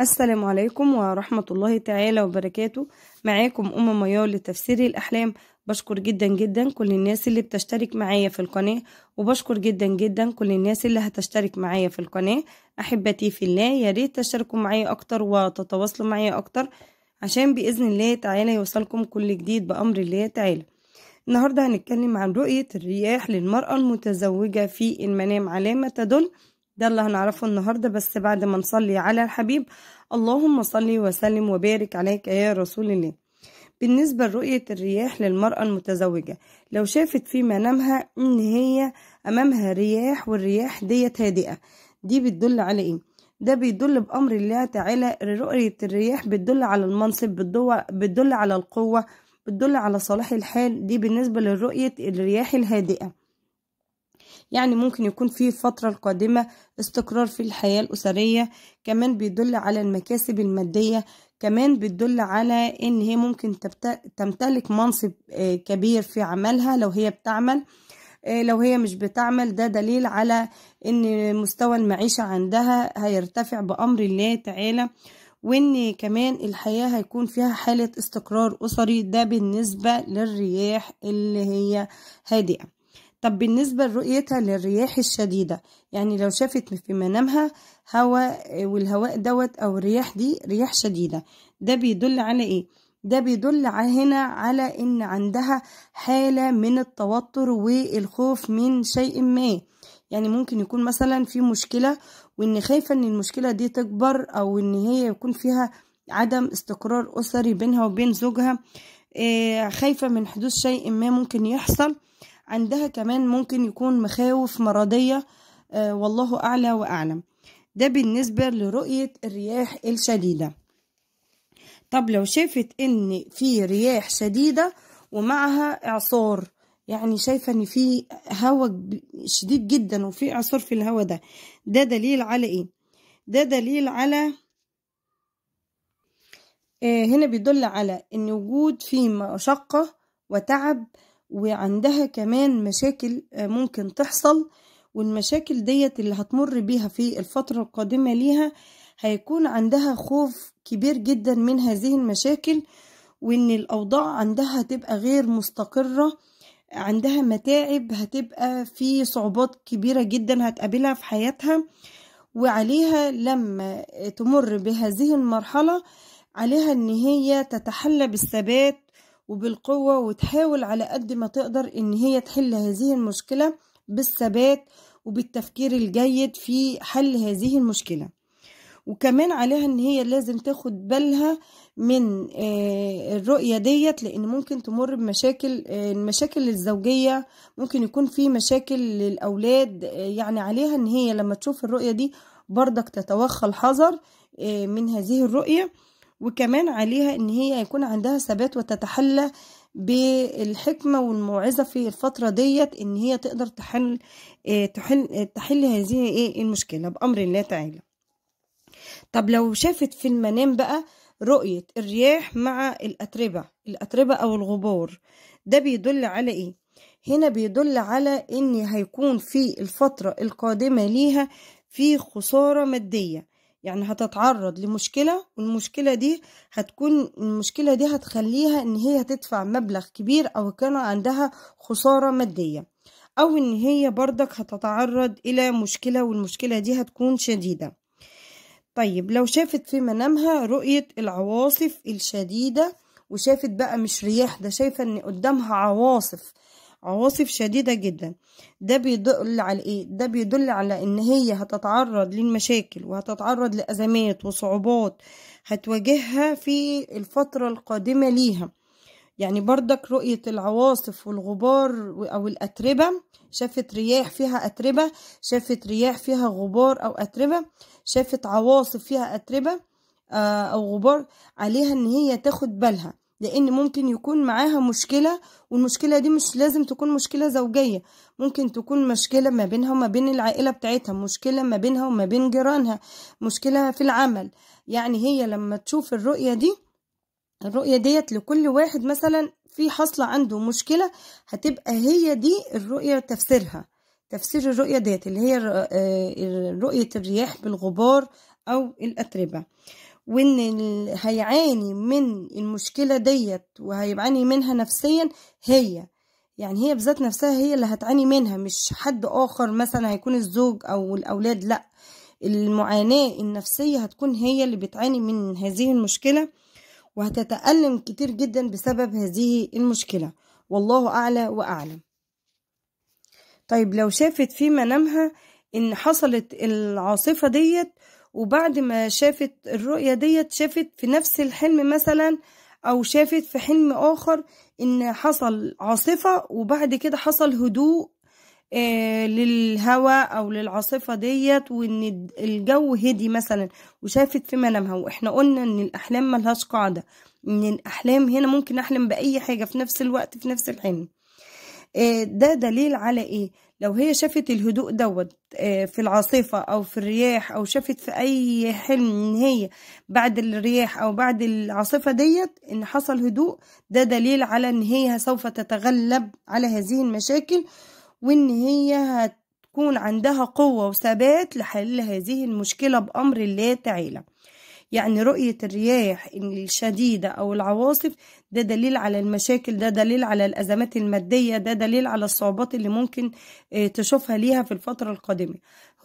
السلام عليكم ورحمة الله تعالى وبركاته معاكم أم ميار لتفسير الأحلام بشكر جدا جدا كل الناس اللي بتشترك معايا في القناة وبشكر جدا جدا كل الناس اللي هتشترك معايا في القناة أحبتي في الله يا ريت تشتركوا معايا أكتر وتتواصلوا معايا أكتر عشان بإذن الله تعالى يوصلكم كل جديد بأمر الله تعالى النهاردة هنتكلم عن رؤية الرياح للمرأة المتزوجة في المنام علامة تدل ده اللي هنعرفه النهاردة بس بعد ما نصلي على الحبيب اللهم صلي وسلم وبارك عليك يا رسول الله بالنسبة لرؤية الرياح للمرأة المتزوجة لو شافت في منامها إن هي أمامها رياح والرياح ديت هادئة دي بتدل على إيه؟ ده بيدل بأمر الله تعالى رؤية الرياح بتدل على المنصب بتدل على القوة بتدل على صلاح الحال دي بالنسبة لرؤية الرياح الهادئة يعني ممكن يكون في الفترة القادمة استقرار في الحياة الأسرية كمان بيدل على المكاسب المادية كمان بتدل على ان هي ممكن تمتلك منصب آه، كبير في عملها لو هي بتعمل آه، لو هي مش بتعمل ده دليل على ان مستوى المعيشة عندها هيرتفع بأمر الله تعالى وان كمان الحياة هيكون فيها حالة استقرار أسري ده بالنسبة للرياح اللي هي هادئة طب بالنسبة لرؤيتها للرياح الشديدة يعني لو شافت في منامها هواء والهواء دوت أو الرياح دي رياح شديدة ده بيدل على إيه؟ ده بيدل هنا على إن عندها حالة من التوتر والخوف من شيء ما يعني ممكن يكون مثلا في مشكلة وإن خايفة إن المشكلة دي تكبر أو إن هي يكون فيها عدم استقرار أسري بينها وبين زوجها آه، خايفة من حدوث شيء ما ممكن يحصل عندها كمان ممكن يكون مخاوف مرضية آه، والله أعلى وأعلم ده بالنسبة لرؤية الرياح الشديدة طب لو شافت ان في رياح شديدة ومعها اعصار يعني شايفة ان في هواء شديد جدا وفي اعصار في الهواء ده ده دليل على ايه ده دليل على آه هنا بيدل على ان وجود في مشقة وتعب وعندها كمان مشاكل آه، ممكن تحصل والمشاكل ديت اللي هتمر بيها في الفترة القادمة ليها هيكون عندها خوف كبير جدا من هذه المشاكل وان الاوضاع عندها هتبقى غير مستقرة عندها متاعب هتبقى في صعوبات كبيرة جدا هتقابلها في حياتها وعليها لما تمر بهذه المرحلة عليها ان هي تتحلى بالثبات وبالقوة وتحاول على قد ما تقدر إن هي تحل هذه المشكلة بالثبات وبالتفكير الجيد في حل هذه المشكلة وكمان عليها ان هي لازم تاخد بالها من آه، الرؤية ديت لان ممكن تمر بمشاكل آه، المشاكل الزوجية ممكن يكون في مشاكل للاولاد آه، يعني عليها ان هي لما تشوف الرؤية دي بردك تتوخى الحذر من هذه الرؤية وكمان عليها ان هي يكون عندها ثبات وتتحلى بالحكمة والموعظة في الفترة ديت ان هي تقدر تحل آه، تحل آه، تحل هذه إيه، المشكلة بأمر الله تعالى طب لو شافت في المنام بقى رؤية الرياح مع الأتربة الأتربة أو الغبار ده بيدل على إيه؟ هنا بيدل على إن هيكون في الفترة القادمة ليها في خسارة مادية يعني هتتعرض لمشكلة والمشكلة دي هتكون المشكلة دي هتخليها ان هي تدفع مبلغ كبير او كان عندها خسارة مادية او ان هي بردك هتتعرض الى مشكلة والمشكلة دي هتكون شديدة طيب لو شافت في منامها رؤية العواصف الشديدة وشافت بقى مش رياح ده شايفة ان قدامها عواصف عواصف شديدة جدا ده بيدل على ايه ده بيدل على ان هي هتتعرض للمشاكل وهتتعرض لأزمات وصعوبات هتواجهها في الفترة القادمة ليها يعني بردك رؤية العواصف والغبار أو الأتربة شافت رياح فيها أتربة شافت رياح فيها غبار أو أتربة شافت عواصف فيها أتربة آه، أو غبار عليها إن هي تاخد بالها لان ممكن يكون معاها مشكله والمشكله دي مش لازم تكون مشكله زوجيه ممكن تكون مشكله ما بينها وما بين العائله بتاعتها مشكله ما بينها وما بين جيرانها مشكله في العمل يعني هي لما تشوف الرؤيه دي الرؤيه ديت لكل واحد مثلا في حاصله عنده مشكله هتبقى هي دي الرؤيه تفسيرها تفسير الرؤيه ديت اللي هي آه، آه، رؤيه الرياح بالغبار او الاتربه وان هيعاني من المشكلة ديت وهيعاني منها نفسيا هي يعني هي بذات نفسها هي اللي هتعاني منها مش حد اخر مثلا هيكون الزوج او الاولاد لا المعاناة النفسية هتكون هي اللي بتعاني من هذه المشكلة وهتتألم كتير جدا بسبب هذه المشكلة والله أعلى وأعلم طيب لو شافت في منامها إن حصلت العاصفة ديت وبعد ما شافت الرؤية ديت شافت في نفس الحلم مثلا أو شافت في حلم آخر إن حصل عاصفة وبعد كده حصل هدوء آه، للهواء أو للعاصفة ديت وإن الجو هدي مثلا وشافت في منامها وإحنا قلنا إن الأحلام ملهاش قاعدة إن الأحلام هنا ممكن أحلم بأي حاجة في نفس الوقت في نفس الحلم آه، ده دليل على ايه لو هي شافت الهدوء دوت آه، في العاصفة أو في الرياح أو شافت في أي حلم إن هي بعد الرياح أو بعد العاصفة ديت إن حصل هدوء ده دليل على إن هي سوف تتغلب على هذه المشاكل وإن هي هتكون عندها قوة وثبات لحل هذه المشكلة بأمر الله تعالى يعني رؤية الرياح الشديدة أو العواصف ده دليل على المشاكل ده دليل على الأزمات المادية ده دليل على الصعوبات اللي ممكن آه، تشوفها ليها في الفترة القادمة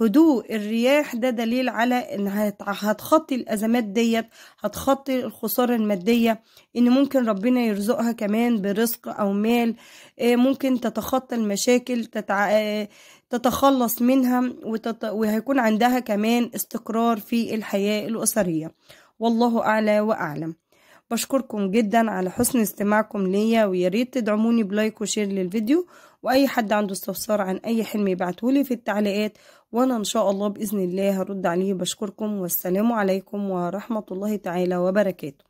هدوء الرياح ده دليل على ان هتخطي الازمات ديت هتخطي الخساره الماديه ان ممكن ربنا يرزقها كمان برزق او مال آه، ممكن تتخطى المشاكل تتع... آه، تتخلص منها وتت... وهيكون عندها كمان استقرار في الحياه الاسريه والله اعلى واعلم بشكركم جدا على حسن استماعكم ليا وياريت تدعموني بلايك وشير للفيديو واي حد عنده استفسار عن اي حلم يبعتهولي في التعليقات وانا ان شاء الله باذن الله هرد عليه بشكركم والسلام عليكم ورحمه الله تعالى وبركاته